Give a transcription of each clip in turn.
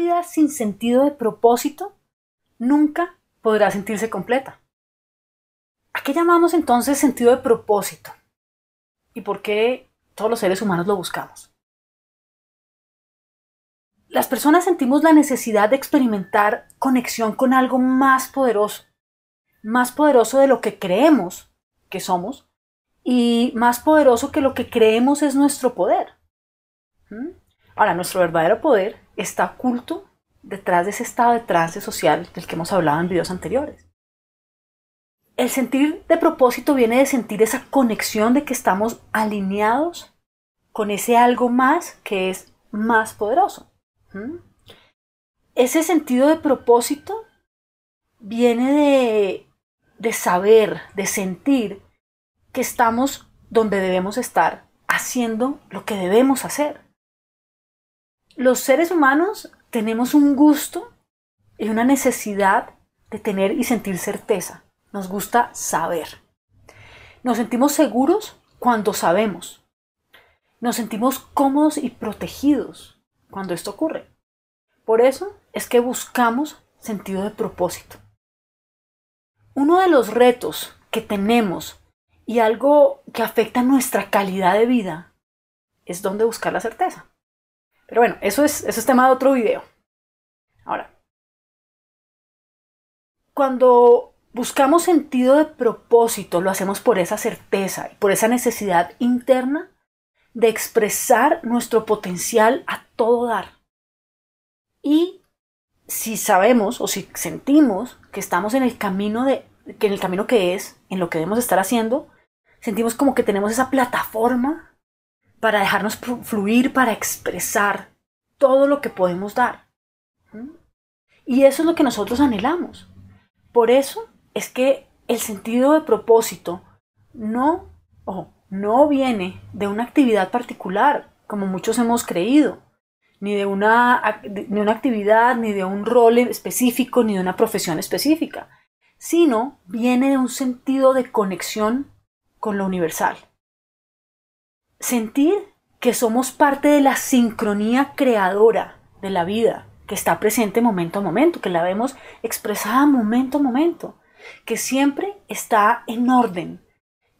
vida sin sentido de propósito nunca podrá sentirse completa. ¿A qué llamamos entonces sentido de propósito? ¿Y por qué todos los seres humanos lo buscamos? Las personas sentimos la necesidad de experimentar conexión con algo más poderoso, más poderoso de lo que creemos que somos y más poderoso que lo que creemos es nuestro poder. ¿Mm? Ahora, nuestro verdadero poder está oculto detrás de ese estado de trance social del que hemos hablado en videos anteriores. El sentir de propósito viene de sentir esa conexión de que estamos alineados con ese algo más que es más poderoso. ¿Mm? Ese sentido de propósito viene de, de saber, de sentir que estamos donde debemos estar, haciendo lo que debemos hacer los seres humanos tenemos un gusto y una necesidad de tener y sentir certeza. Nos gusta saber. Nos sentimos seguros cuando sabemos. Nos sentimos cómodos y protegidos cuando esto ocurre. Por eso es que buscamos sentido de propósito. Uno de los retos que tenemos y algo que afecta nuestra calidad de vida es dónde buscar la certeza. Pero bueno, eso es, eso es tema de otro video. Ahora, cuando buscamos sentido de propósito, lo hacemos por esa certeza y por esa necesidad interna de expresar nuestro potencial a todo dar. Y si sabemos o si sentimos que estamos en el camino de que en el camino que es, en lo que debemos estar haciendo, sentimos como que tenemos esa plataforma para dejarnos fluir, para expresar todo lo que podemos dar. Y eso es lo que nosotros anhelamos. Por eso es que el sentido de propósito no, no viene de una actividad particular, como muchos hemos creído, ni de una actividad, ni de un rol específico, ni de una profesión específica, sino viene de un sentido de conexión con lo universal sentir que somos parte de la sincronía creadora de la vida, que está presente momento a momento, que la vemos expresada momento a momento, que siempre está en orden,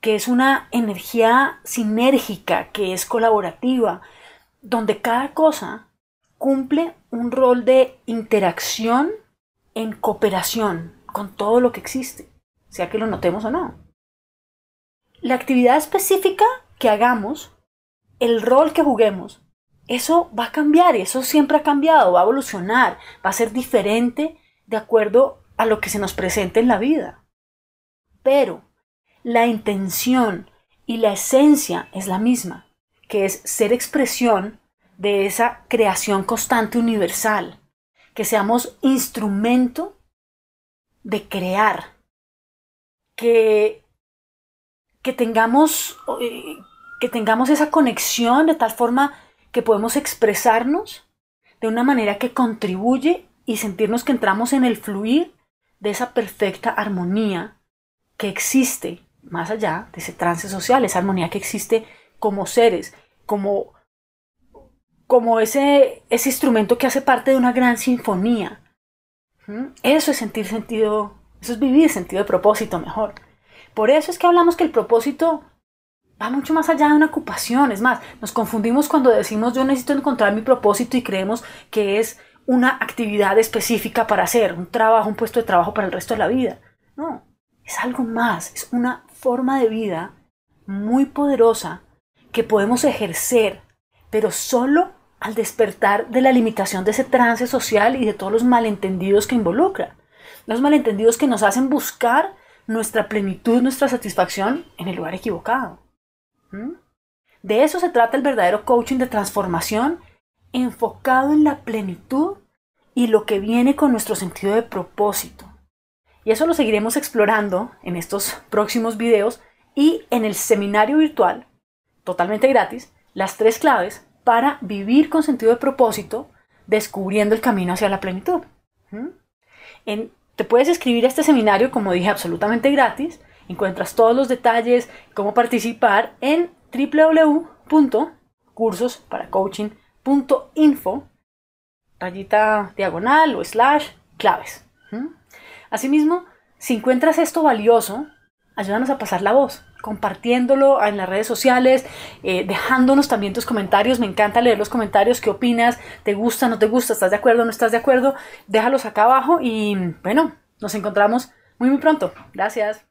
que es una energía sinérgica, que es colaborativa, donde cada cosa cumple un rol de interacción en cooperación con todo lo que existe, sea que lo notemos o no. La actividad específica que hagamos, el rol que juguemos, eso va a cambiar, y eso siempre ha cambiado, va a evolucionar, va a ser diferente de acuerdo a lo que se nos presente en la vida. Pero la intención y la esencia es la misma, que es ser expresión de esa creación constante universal, que seamos instrumento de crear, que, que tengamos, eh, que tengamos esa conexión de tal forma que podemos expresarnos de una manera que contribuye y sentirnos que entramos en el fluir de esa perfecta armonía que existe más allá de ese trance social, esa armonía que existe como seres, como, como ese, ese instrumento que hace parte de una gran sinfonía. ¿Mm? Eso es sentir sentido, eso es vivir sentido de propósito mejor. Por eso es que hablamos que el propósito va mucho más allá de una ocupación. Es más, nos confundimos cuando decimos yo necesito encontrar mi propósito y creemos que es una actividad específica para hacer, un trabajo, un puesto de trabajo para el resto de la vida. No, es algo más, es una forma de vida muy poderosa que podemos ejercer, pero solo al despertar de la limitación de ese trance social y de todos los malentendidos que involucra. Los malentendidos que nos hacen buscar nuestra plenitud, nuestra satisfacción en el lugar equivocado. De eso se trata el verdadero coaching de transformación, enfocado en la plenitud y lo que viene con nuestro sentido de propósito. Y eso lo seguiremos explorando en estos próximos videos y en el seminario virtual, totalmente gratis, las tres claves para vivir con sentido de propósito, descubriendo el camino hacia la plenitud. te puedes escribir a este seminario, como dije, absolutamente gratis Encuentras todos los detalles, cómo participar en www.cursosparacoaching.info rayita diagonal o slash claves. Asimismo, si encuentras esto valioso, ayúdanos a pasar la voz, compartiéndolo en las redes sociales, eh, dejándonos también tus comentarios. Me encanta leer los comentarios, qué opinas, te gusta, no te gusta, estás de acuerdo, no estás de acuerdo. Déjalos acá abajo y bueno, nos encontramos muy, muy pronto. Gracias.